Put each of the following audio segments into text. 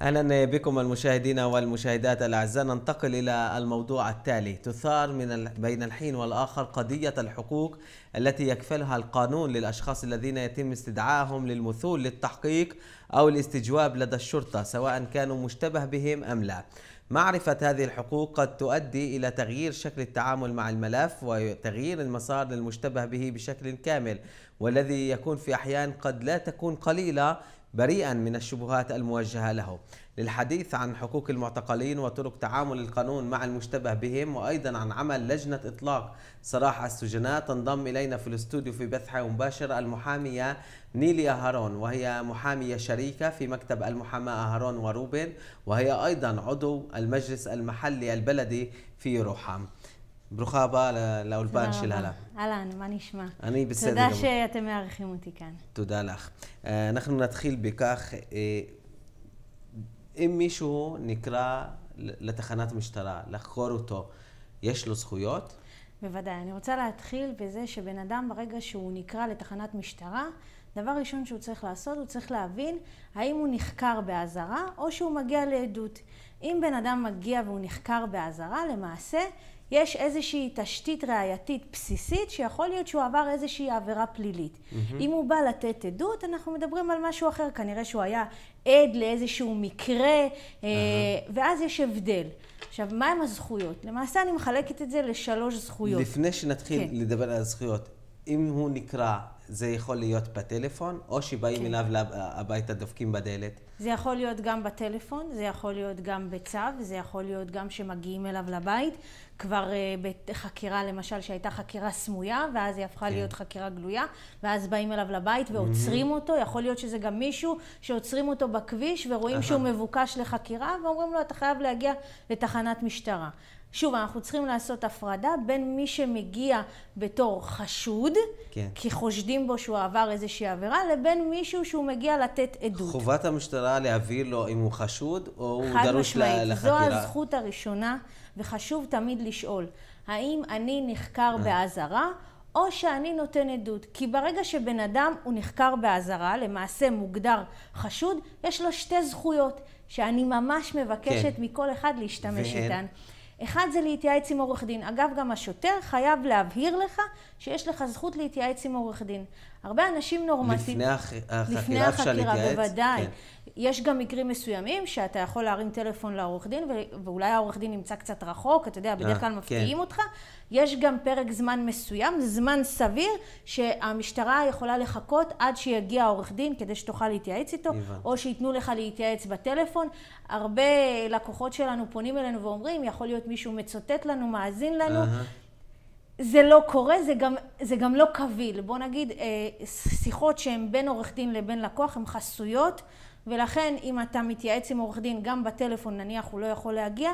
اهلا بكم المشاهدين والمشاهدات الاعزاء ننتقل الى الموضوع التالي تثار من بين الحين والاخر قضيه الحقوق التي يكفلها القانون للاشخاص الذين يتم استدعائهم للمثول للتحقيق او الاستجواب لدى الشرطه سواء كانوا مشتبه بهم ام لا معرفة هذه الحقوق قد تؤدي إلى تغيير شكل التعامل مع الملف وتغيير المسار للمشتبه به بشكل كامل والذي يكون في أحيان قد لا تكون قليلة بريئا من الشبهات الموجهة له للحديث عن حقوق المعتقلين وطرق تعامل القانون مع المشتبه بهم وأيضا عن عمل لجنة إطلاق سراح السجناء تنضم إلينا في الاستوديو في حي مباشرة المحامية نيليا هارون وهي محامية شريكة في مكتب المحاماة هارون وروبن وهي أيضا عضو المجلس المحلي البلدي في روحام ברוכה הבאה לאולפן של הלה. אהלן, מה נשמע? אני בסדר תודה גמור. תודה שאתם מארחים אותי כאן. תודה לך. אה, אנחנו נתחיל בכך, אה, אם מישהו נקרא לתחנת משטרה, לחקור אותו, יש לו זכויות? בוודאי. אני רוצה להתחיל בזה שבן אדם, ברגע שהוא נקרא לתחנת משטרה, דבר ראשון שהוא צריך לעשות, הוא צריך להבין האם הוא נחקר באזהרה או שהוא מגיע לעדות. אם בן אדם מגיע והוא נחקר באזהרה, למעשה יש איזושהי תשתית ראייתית בסיסית שיכול להיות שהוא עבר איזושהי עבירה פלילית. Mm-hmm. אם הוא בא לתת עדות, אנחנו מדברים על משהו אחר, כנראה שהוא היה עד לאיזשהו מקרה, mm-hmm. ואז יש הבדל. עכשיו, מהם הזכויות? למעשה אני מחלקת את זה לשלוש זכויות. לפני שנתחיל כן. לדבר על הזכויות, אם הוא נקרא זה יכול להיות בטלפון, או שבאים כן. אליו הביתה, דופקים בדלת. זה יכול להיות גם בטלפון, זה יכול להיות גם בצו, זה יכול להיות גם שמגיעים אליו לבית. כבר uh, בחקירה, למשל, שהייתה חקירה סמויה, ואז היא הפכה כן. להיות חקירה גלויה, ואז באים אליו לבית ועוצרים mm-hmm. אותו. יכול להיות שזה גם מישהו שעוצרים אותו בכביש ורואים שהוא מבוקש לחקירה, ואומרים לו, אתה חייב להגיע לתחנת משטרה. שוב, אנחנו צריכים לעשות הפרדה בין מי שמגיע בתור חשוד, כן. כי חושדים בו שהוא עבר איזושהי עבירה, לבין מישהו שהוא מגיע לתת עדות. חובת המשטרה להביא לו אם הוא חשוד או הוא דרוש לחקירה. חד משמעית, זו הזכות הראשונה, וחשוב תמיד לשאול, האם אני נחקר אה. באזהרה? או שאני נותן עדות. כי ברגע שבן אדם הוא נחקר באזהרה, למעשה מוגדר חשוד, יש לו שתי זכויות שאני ממש מבקשת כן. מכל אחד להשתמש ו... איתן. אחד זה להתייעץ עם עורך דין. אגב, גם השוטר חייב להבהיר לך שיש לך זכות להתייעץ עם עורך דין. הרבה אנשים נורמטיים... לפני, הח... לפני החקירה, לפני החקירה, בוודאי. כן. יש גם מקרים מסוימים שאתה יכול להרים טלפון לעורך דין, ואולי העורך דין נמצא קצת רחוק, אתה יודע, בדרך אה, כלל כן. מפתיעים כן. אותך. יש גם פרק זמן מסוים, זמן סביר, שהמשטרה יכולה לחכות עד שיגיע העורך דין כדי שתוכל להתייעץ איתו, הבנתי. או שייתנו לך להתייעץ בטלפון. הרבה לקוחות שלנו פונים אלינו ואומרים, יכול להיות מישהו מצוטט לנו, מאזין לנו. זה לא קורה, זה גם, זה גם לא קביל. בוא נגיד, אה, שיחות שהן בין עורך דין לבין לקוח הן חסויות, ולכן אם אתה מתייעץ עם עורך דין גם בטלפון נניח הוא לא יכול להגיע,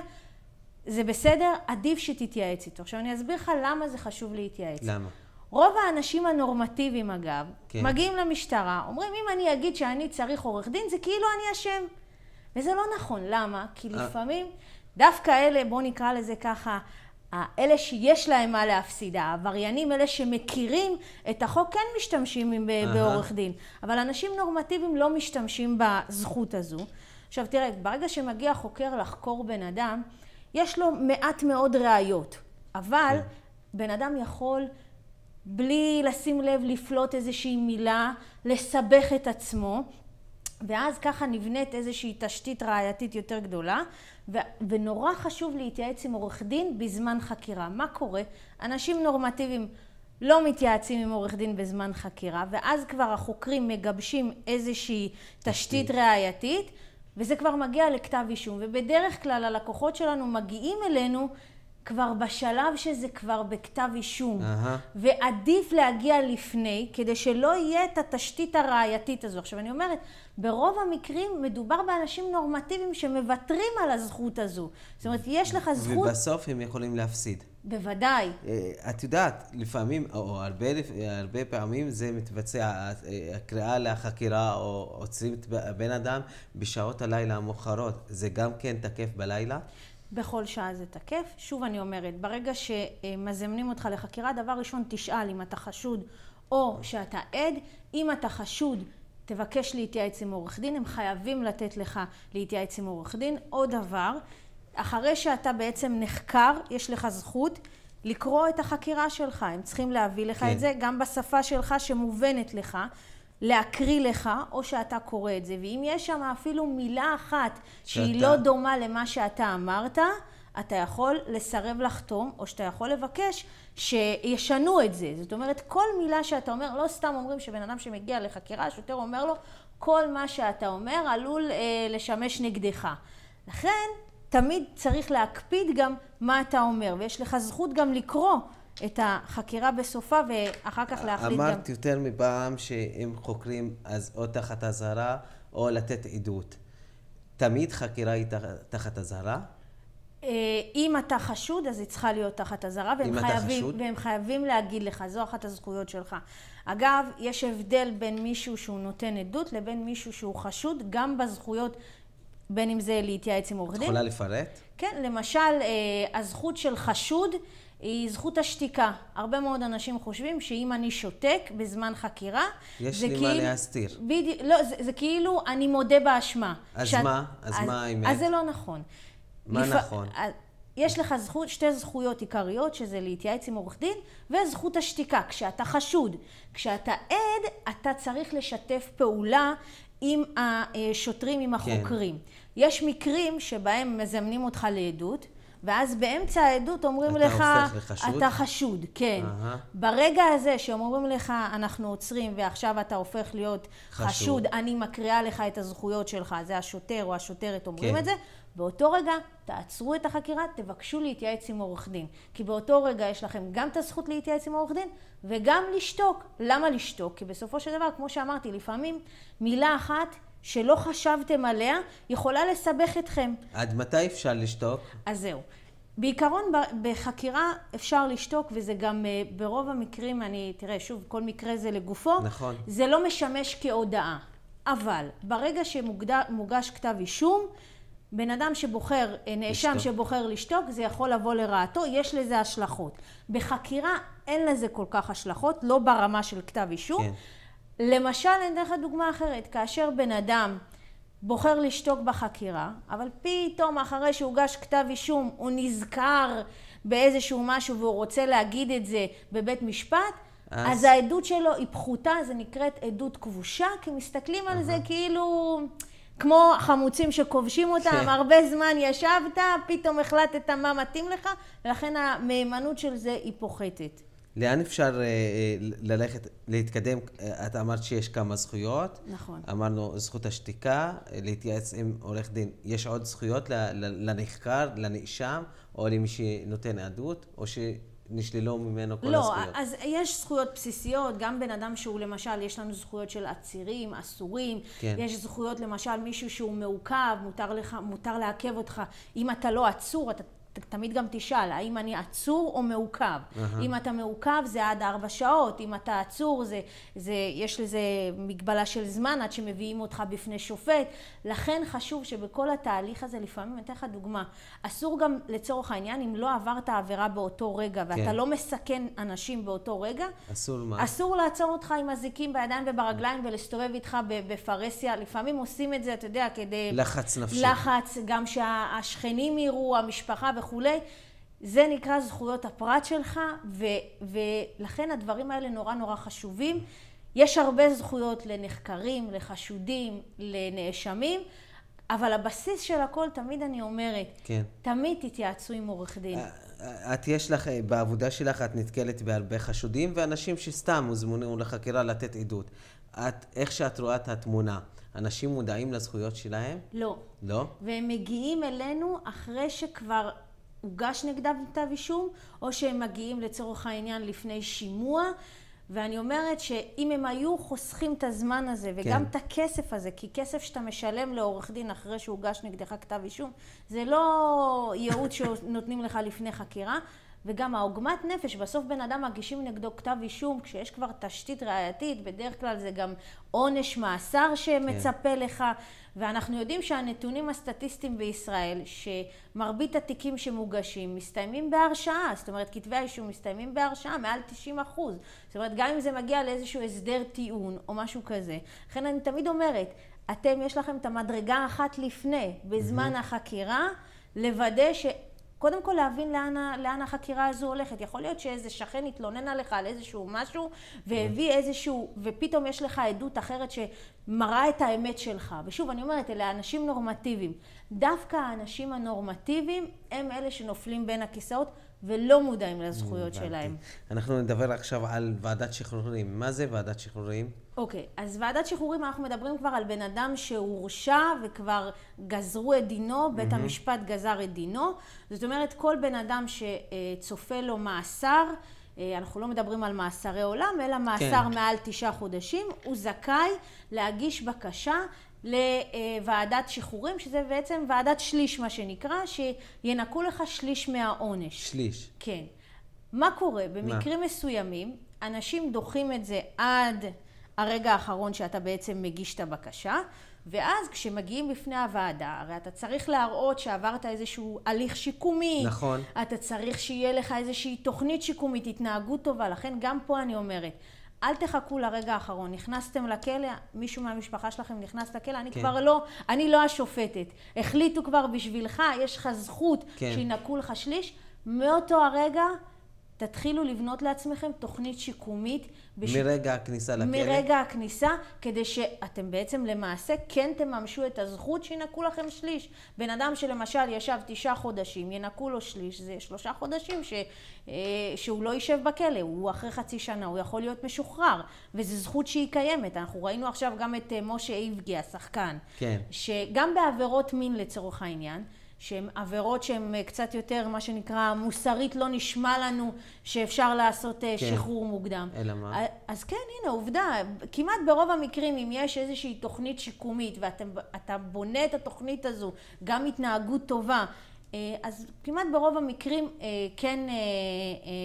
זה בסדר, עדיף שתתייעץ איתו. עכשיו אני אסביר לך למה זה חשוב להתייעץ. למה? רוב האנשים הנורמטיביים אגב, כן. מגיעים למשטרה, אומרים אם אני אגיד שאני צריך עורך דין זה כאילו אני אשם. וזה לא נכון, למה? כי אה. לפעמים דווקא אלה, בואו נקרא לזה ככה, אלה שיש להם מה להפסיד, העבריינים, אלה שמכירים את החוק, כן משתמשים אה, בעורך דין. אבל אנשים נורמטיביים לא משתמשים בזכות הזו. עכשיו תראה, ברגע שמגיע חוקר לחקור בן אדם, יש לו מעט מאוד ראיות. אבל כן. בן אדם יכול בלי לשים לב לפלוט איזושהי מילה, לסבך את עצמו, ואז ככה נבנית איזושהי תשתית ראייתית יותר גדולה, ו- ונורא חשוב להתייעץ עם עורך דין בזמן חקירה. מה קורה? אנשים נורמטיביים לא מתייעצים עם עורך דין בזמן חקירה, ואז כבר החוקרים מגבשים איזושהי תשתית ראייתית, וזה כבר מגיע לכתב אישום, ובדרך כלל הלקוחות שלנו מגיעים אלינו כבר בשלב שזה כבר בכתב אישום. Uh-huh. ועדיף להגיע לפני, כדי שלא יהיה את התשתית הראייתית הזו. עכשיו, אני אומרת, ברוב המקרים מדובר באנשים נורמטיביים שמוותרים על הזכות הזו. זאת אומרת, יש לך זכות... ובסוף הם יכולים להפסיד. בוודאי. אה, את יודעת, לפעמים, או הרבה, הרבה פעמים זה מתבצע, אה, הקריאה לחקירה, או עוצרים את הבן אדם בשעות הלילה המאוחרות. זה גם כן תקף בלילה? בכל שעה זה תקף. שוב אני אומרת, ברגע שמזמנים אותך לחקירה, דבר ראשון תשאל אם אתה חשוד או שאתה עד. אם אתה חשוד, תבקש להתייעץ עם עורך דין, הם חייבים לתת לך להתייעץ עם עורך דין. עוד דבר, אחרי שאתה בעצם נחקר, יש לך זכות לקרוא את החקירה שלך, הם צריכים להביא לך כן. את זה גם בשפה שלך שמובנת לך. להקריא לך, או שאתה קורא את זה. ואם יש שם אפילו מילה אחת שהיא שאתה... לא דומה למה שאתה אמרת, אתה יכול לסרב לחתום, או שאתה יכול לבקש שישנו את זה. זאת אומרת, כל מילה שאתה אומר, לא סתם אומרים שבן אדם שמגיע לחקירה, השוטר אומר לו, כל מה שאתה אומר עלול אה, לשמש נגדך. לכן, תמיד צריך להקפיד גם מה אתה אומר, ויש לך זכות גם לקרוא את החקירה בסופה ואחר כך להחליט אמרת גם... אמרת יותר מפעם שאם חוקרים אז או תחת אזהרה או לתת עדות. תמיד חקירה היא תחת אזהרה? אה, אם אתה חשוד, אז היא צריכה להיות תחת אזהרה, והם, והם חייבים להגיד לך, זו אחת הזכויות שלך. אגב, יש הבדל בין מישהו שהוא נותן עדות לבין מישהו שהוא חשוד, גם בזכויות, בין אם זה להתייעץ עם עורך דין. את יכולה לפרט? כן, למשל, אה, הזכות של חשוד היא זכות השתיקה. הרבה מאוד אנשים חושבים שאם אני שותק בזמן חקירה, יש לי כאילו, מה להסתיר. בדיוק, לא, זה, זה כאילו אני מודה באשמה. אז שאת, מה? אז, אז מה האמת? אז זה לא נכון. מה לפ... נכון? אה, יש לך זכות, שתי זכויות עיקריות, שזה להתייעץ עם עורך דין, וזכות השתיקה. כשאתה חשוד, כשאתה עד, אתה צריך לשתף פעולה עם השוטרים, עם כן. החוקרים. כן. יש מקרים שבהם מזמנים אותך לעדות, ואז באמצע העדות אומרים אתה לך, אתה הופך לחשוד? אתה חשוד, כן. Uh-huh. ברגע הזה שאומרים לך, אנחנו עוצרים ועכשיו אתה הופך להיות חשוד, חשוד אני מקריאה לך את הזכויות שלך, זה השוטר או השוטרת אומרים כן. את זה, באותו רגע תעצרו את החקירה, תבקשו להתייעץ עם עורך דין. כי באותו רגע יש לכם גם את הזכות להתייעץ עם עורך דין וגם לשתוק. למה לשתוק? כי בסופו של דבר, כמו שאמרתי, לפעמים מילה אחת שלא חשבתם עליה, יכולה לסבך אתכם. עד מתי אפשר לשתוק? אז זהו. בעיקרון בחקירה אפשר לשתוק וזה גם אה, ברוב המקרים, אני, תראה, שוב, כל מקרה זה לגופו. נכון. זה לא משמש כהודאה. אבל ברגע שמוגש כתב אישום, בן אדם שבוחר, אה, נאשם שבוחר לשתוק, זה יכול לבוא לרעתו, יש לזה השלכות. בחקירה אין לזה כל כך השלכות, לא ברמה של כתב אישום. כן. למשל, אני אתן לך דוגמה אחרת, כאשר בן אדם בוחר לשתוק בחקירה, אבל פתאום אחרי שהוגש כתב אישום הוא נזכר באיזשהו משהו והוא רוצה להגיד את זה בבית משפט, אז, אז העדות שלו היא פחותה, זה נקראת עדות כבושה, כי מסתכלים על זה כאילו... כמו חמוצים שכובשים אותם, כן. הרבה זמן ישבת, פתאום החלטת מה מתאים לך, ולכן המהימנות של זה היא פוחתת. לאן אפשר אה, אה, ללכת, להתקדם? אה, את אמרת שיש כמה זכויות. נכון. אמרנו, זכות השתיקה, להתייעץ עם עורך דין. יש עוד זכויות לנחקר, לנאשם, או למי שנותן עדות, או ש... נשללו ממנו כל לא, הזכויות. לא, אז יש זכויות בסיסיות, גם בן אדם שהוא למשל, יש לנו זכויות של עצירים, אסורים, כן. יש זכויות למשל מישהו שהוא מעוכב, מותר, לך, מותר לעכב אותך, אם אתה לא עצור, אתה תמיד גם תשאל, האם אני עצור או מעוכב? Uh-huh. אם אתה מעוכב זה עד ארבע שעות, אם אתה עצור זה, זה, יש לזה מגבלה של זמן עד שמביאים אותך בפני שופט. לכן חשוב שבכל התהליך הזה, לפעמים, אני אתן לך דוגמה, אסור גם לצורך העניין, אם לא עברת עבירה באותו רגע ואתה כן. לא מסכן אנשים באותו רגע, אסור מה? אסור לעצור אותך עם אזיקים בידיים וברגליים uh-huh. ולהסתובב איתך בפרהסיה. לפעמים עושים את זה, אתה יודע, כדי... לחץ נפשי. לחץ, גם שהשכנים יראו, המשפחה וכו'. וכולי, זה נקרא זכויות הפרט שלך, ו, ולכן הדברים האלה נורא נורא חשובים. יש הרבה זכויות לנחקרים, לחשודים, לנאשמים, אבל הבסיס של הכל, תמיד אני אומרת, כן. תמיד תתייעצו עם עורך דין. אה, אה, את יש לך, אה, בעבודה שלך את נתקלת בהרבה חשודים ואנשים שסתם הוזמנו לחקירה לתת עדות. את, איך שאת רואה את התמונה, אנשים מודעים לזכויות שלהם? לא. לא? והם מגיעים אלינו אחרי שכבר הוגש נגדם כתב אישום, או שהם מגיעים לצורך העניין לפני שימוע. ואני אומרת שאם הם היו חוסכים את הזמן הזה, כן. וגם כן. את הכסף הזה, כי כסף שאתה משלם לעורך דין אחרי שהוגש נגדך כתב אישום, זה לא ייעוץ שנותנים לך לפני חקירה, וגם העוגמת נפש, בסוף בן אדם מגישים נגדו כתב אישום, כשיש כבר תשתית ראייתית, בדרך כלל זה גם עונש מאסר שמצפה כן. לך, ואנחנו יודעים שהנתונים הסטטיסטיים בישראל, שמרבית התיקים שמוגשים מסתיימים בהרשעה, זאת אומרת כתבי האישום מסתיימים בהרשעה, מעל 90 אחוז, זאת אומרת גם אם זה מגיע לאיזשהו הסדר טיעון או משהו כזה, לכן אני תמיד אומרת, אתם יש לכם את המדרגה אחת לפני, בזמן mm-hmm. החקירה, לוודא ש... קודם כל להבין לאן, לאן החקירה הזו הולכת. יכול להיות שאיזה שכן התלונן עליך על איזשהו משהו, והביא איזשהו, ופתאום יש לך עדות אחרת שמראה את האמת שלך. ושוב, אני אומרת, אלה אנשים נורמטיביים. דווקא האנשים הנורמטיביים הם אלה שנופלים בין הכיסאות. ולא מודעים לזכויות שלהם. אנחנו נדבר עכשיו על ועדת שחרורים. מה זה ועדת שחרורים? אוקיי, okay, אז ועדת שחרורים, אנחנו מדברים כבר על בן אדם שהורשע וכבר גזרו את דינו, בית mm-hmm. המשפט גזר את דינו. זאת אומרת, כל בן אדם שצופה לו מאסר, אה, אנחנו לא מדברים על מאסרי עולם, אלא כן. מאסר כן. מעל תשעה חודשים, הוא זכאי להגיש בקשה לוועדת שחרורים, שזה בעצם ועדת שליש מה שנקרא, שינקו לך שליש מהעונש. שליש. כן. מה קורה? במקרים מה? מסוימים, אנשים דוחים את זה עד הרגע האחרון שאתה בעצם מגיש את הבקשה, ואז כשמגיעים בפני הוועדה, הרי אתה צריך להראות שעברת איזשהו הליך שיקומי. נכון. אתה צריך שיהיה לך איזושהי תוכנית שיקומית, התנהגות טובה. לכן גם פה אני אומרת, אל תחכו לרגע האחרון. נכנסתם לכלא, מישהו מהמשפחה שלכם נכנס לכלא, אני כן. כבר לא, אני לא השופטת. החליטו כבר בשבילך, יש לך זכות כן. שינקו לך שליש. מאותו הרגע תתחילו לבנות לעצמכם תוכנית שיקומית. בש... מרגע הכניסה לכלא? מרגע הכניסה, כדי שאתם בעצם למעשה כן תממשו את הזכות שינקו לכם שליש. בן אדם שלמשל ישב תשעה חודשים, ינקו לו שליש, זה שלושה חודשים ש... אה, שהוא לא יישב בכלא, הוא אחרי חצי שנה, הוא יכול להיות משוחרר, וזו זכות שהיא קיימת. אנחנו ראינו עכשיו גם את אה, משה איבגי, השחקן. כן. שגם בעבירות מין לצורך העניין, שהן עבירות שהן אה, קצת יותר, מה שנקרא, מוסרית לא נשמע לנו שאפשר לעשות אה, כן. שחרור מוקדם. אלא מה? אה, אז כן, הנה, עובדה, כמעט ברוב המקרים, אם יש איזושהי תוכנית שיקומית, ואתה בונה את התוכנית הזו, גם התנהגות טובה, אז כמעט ברוב המקרים כן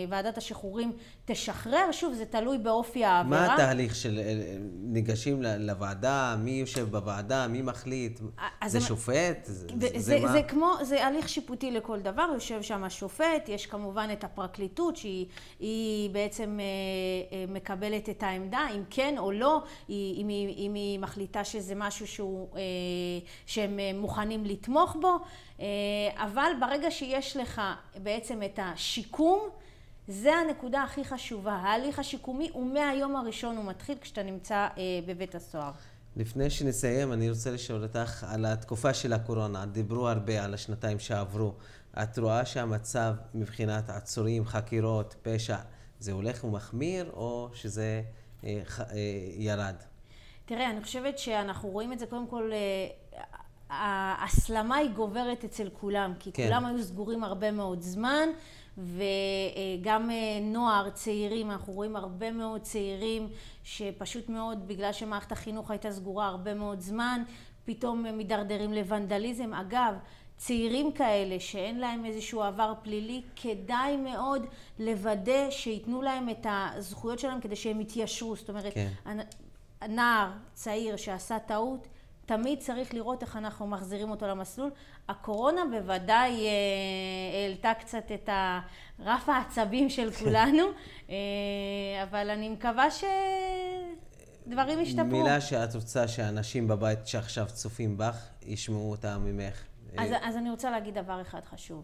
ועדת השחרורים תשחרר, שוב, זה תלוי באופי העבירה. מה התהליך של אה, ניגשים לוועדה, מי יושב בוועדה, מי מחליט? זה מה... שופט? זה, זה, זה מה? זה כמו, זה הליך שיפוטי לכל דבר, יושב שם השופט, יש כמובן את הפרקליטות שהיא בעצם אה, אה, מקבלת את העמדה, אם כן או לא, היא, אם, היא, אם היא מחליטה שזה משהו שהוא, שהם מוכנים לתמוך בו, אבל ברגע שיש לך בעצם את השיקום, זה הנקודה הכי חשובה. ההליך השיקומי הוא מהיום הראשון הוא מתחיל כשאתה נמצא אה, בבית הסוהר. לפני שנסיים, אני רוצה לשאול אותך על התקופה של הקורונה. דיברו הרבה על השנתיים שעברו. את רואה שהמצב מבחינת עצורים, חקירות, פשע, זה הולך ומחמיר, או שזה אה, ח, אה, ירד? תראה, אני חושבת שאנחנו רואים את זה קודם כל... אה, ההסלמה היא גוברת אצל כולם, כי כן. כולם היו סגורים הרבה מאוד זמן, וגם אה, נוער, צעירים, אנחנו רואים הרבה מאוד צעירים שפשוט מאוד בגלל שמערכת החינוך הייתה סגורה הרבה מאוד זמן, פתאום הם מידרדרים לוונדליזם. אגב, צעירים כאלה שאין להם איזשהו עבר פלילי, כדאי מאוד לוודא שייתנו להם את הזכויות שלהם כדי שהם יתיישרו. זאת אומרת, כן. נער צעיר שעשה טעות, תמיד צריך לראות איך אנחנו מחזירים אותו למסלול. הקורונה בוודאי אה, העלתה קצת את רף העצבים של כן. כולנו, אה, אבל אני מקווה ש... דברים השתפרו. מילה שאת רוצה שאנשים בבית שעכשיו צופים בך, ישמעו אותה ממך. אה, אז, אז אני רוצה להגיד דבר אחד חשוב.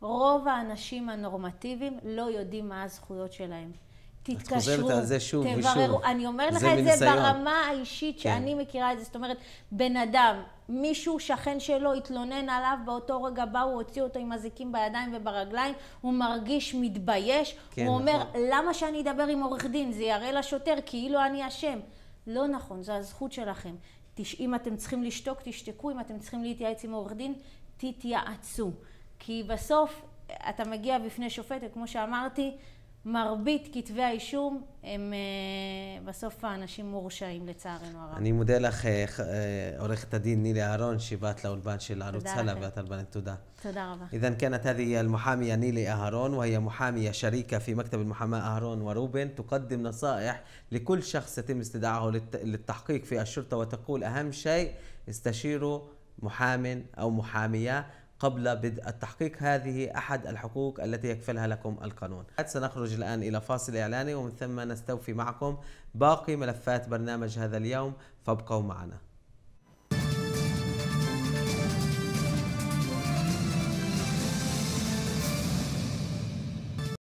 רוב האנשים הנורמטיביים לא יודעים מה הזכויות שלהם. תתקשרו, את חוזרת על זה שוב תבררו. ושוב. אני אומרת לך את מניסיון. זה ברמה האישית כן. שאני כן. מכירה את זה. זאת אומרת, בן אדם, מישהו, שכן שלו, התלונן עליו, באותו רגע באו, הוציאו אותו עם אזיקים בידיים וברגליים, הוא מרגיש מתבייש. כן, הוא אומר, נכון. למה שאני אדבר עם עורך דין? זה יראה לשוטר כאילו אני אשם. לא נכון, זו הזכות שלכם. תש... אם אתם צריכים לשתוק, תשתקו, אם אתם צריכים להתייעץ עם עורך דין, תתייעצו. כי בסוף אתה מגיע בפני שופט, וכמו שאמרתי, מרבית כתבי האישום הם בסוף האנשים מורשעים לצערנו הרב. אני מודה לך, עורכת הדין נילי אהרון, שבאת לאולפן של ערוץ הלאה ואת אלבנית, תודה. תודה רבה. إذا كانت هذه المحامية نيلي أهرون وهي محامية شريكة في مكتب المحاماة أهرون وروبن تقدم نصائح لكل شخص يتم استدعائه للتحقيق في الشرطة وتقول أهم شيء استشيروا محام أو محامية قبل بدء التحقيق هذه أحد الحقوق التي يكفلها لكم القانون سنخرج الآن إلى فاصل إعلاني ومن ثم نستوفي معكم باقي ملفات برنامج هذا اليوم فابقوا معنا